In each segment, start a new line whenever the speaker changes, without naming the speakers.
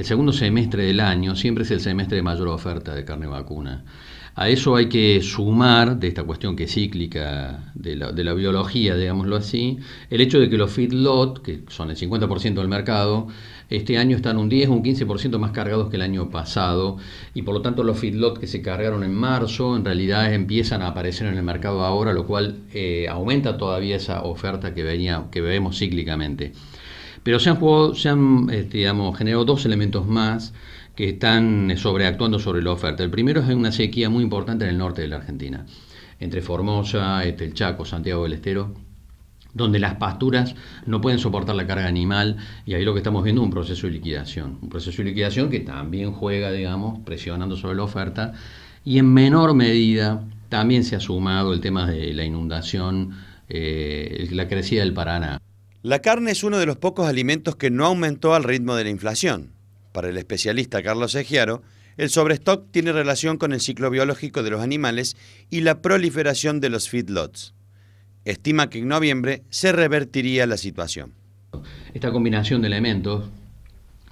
El segundo semestre del año siempre es el semestre de mayor oferta de carne vacuna. A eso hay que sumar, de esta cuestión que es cíclica de la, biología, digámoslo así, el hecho de que los feedlot, que son el 50% del mercado, este año están un 10 o un 15% más cargados que el año pasado, y por lo tanto los feedlot que se cargaron en marzo en realidad empiezan a aparecer en el mercado ahora, lo cual eh, aumenta todavía esa oferta que, venía, que vemos cíclicamente. Pero se han, jugado, se han eh, generado dos elementos más que están eh, sobreactuando sobre la oferta. El primero es una sequía muy importante en el norte de la Argentina, entre Formosa, este, el Chaco, Santiago del Estero donde las pasturas no pueden soportar la carga animal y ahí lo que estamos viendo es un proceso de liquidación, un proceso de liquidación que también juega, digamos, presionando sobre la oferta y en menor medida también se ha sumado el tema de la inundación, eh, la crecida del Paraná.
La carne es uno de los pocos alimentos que no aumentó al ritmo de la inflación. Para el especialista Carlos Egiaro, el sobrestock tiene relación con el ciclo biológico de los animales y la proliferación de los feedlots. Estima que en noviembre se revertiría la situación.
Esta combinación de elementos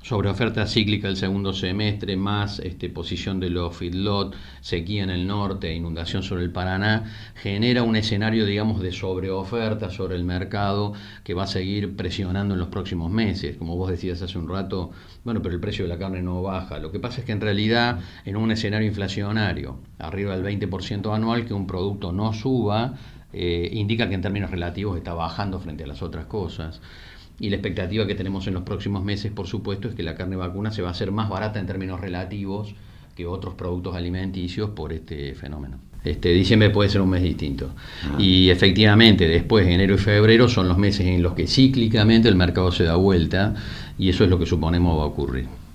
sobre oferta cíclica el segundo semestre, más este, posición de los feedlot, sequía en el norte, inundación sobre el Paraná, genera un escenario, digamos, de sobreoferta sobre el mercado que va a seguir presionando en los próximos meses. Como vos decías hace un rato, bueno, pero el precio de la carne no baja. Lo que pasa es que en realidad, en un escenario inflacionario, arriba del 20% anual, que un producto no suba, eh, indica que en términos relativos está bajando frente a las otras cosas. Y la expectativa que tenemos en los próximos meses, por supuesto, es que la carne vacuna se va a hacer más barata en términos relativos que otros productos alimenticios por este fenómeno. Este, diciembre puede ser un mes distinto. Ah. Y efectivamente, después, enero y febrero son los meses en los que cíclicamente el mercado se da vuelta y eso es lo que suponemos va a ocurrir.